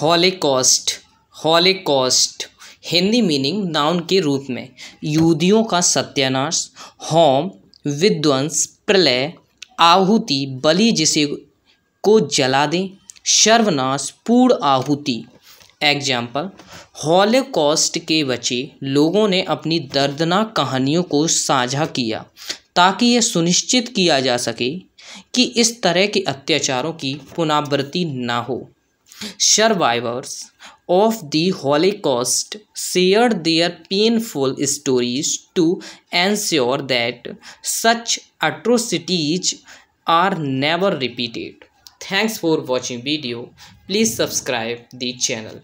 हॉलीकॉस्ट holocaust Hindi meaning noun के रूप में यूदियों का सत्यानाश होम विध्वंस प्रलय आहुति बलि जिसे को जला दें सर्वनाश पूर्ण आहुति एग्जाम्पल हॉलीकॉस्ट के बचे लोगों ने अपनी दर्दनाक कहानियों को साझा किया ताकि यह सुनिश्चित किया जा सके कि इस तरह के अत्याचारों की पुनरावृत्ति ना हो Survivors of the Holocaust shared their painful stories to ensure that such atrocities are never repeated. Thanks for watching video. Please subscribe the channel.